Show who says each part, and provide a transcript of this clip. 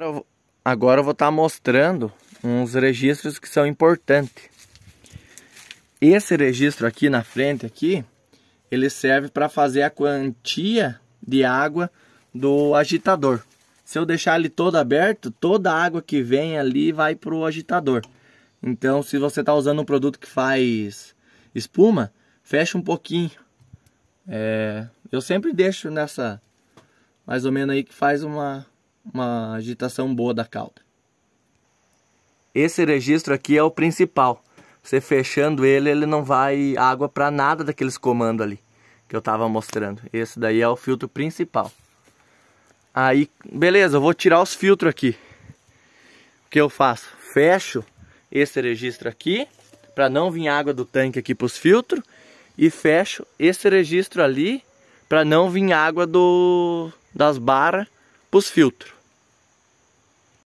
Speaker 1: Agora, agora eu vou estar tá mostrando uns registros que são importantes. Esse registro aqui na frente aqui, ele serve para fazer a quantia de água do agitador. Se eu deixar ele todo aberto, toda a água que vem ali vai para o agitador. Então, se você está usando um produto que faz espuma, fecha um pouquinho. É, eu sempre deixo nessa, mais ou menos aí, que faz uma, uma agitação boa da cauda. Esse registro aqui é o principal. Você fechando ele, ele não vai água para nada daqueles comandos ali que eu estava mostrando. Esse daí é o filtro principal. Aí, beleza, eu vou tirar os filtros aqui. O que eu faço? Fecho esse registro aqui, para não vir água do tanque aqui para os filtros. E fecho esse registro ali, para não vir água do, das barras para os filtros.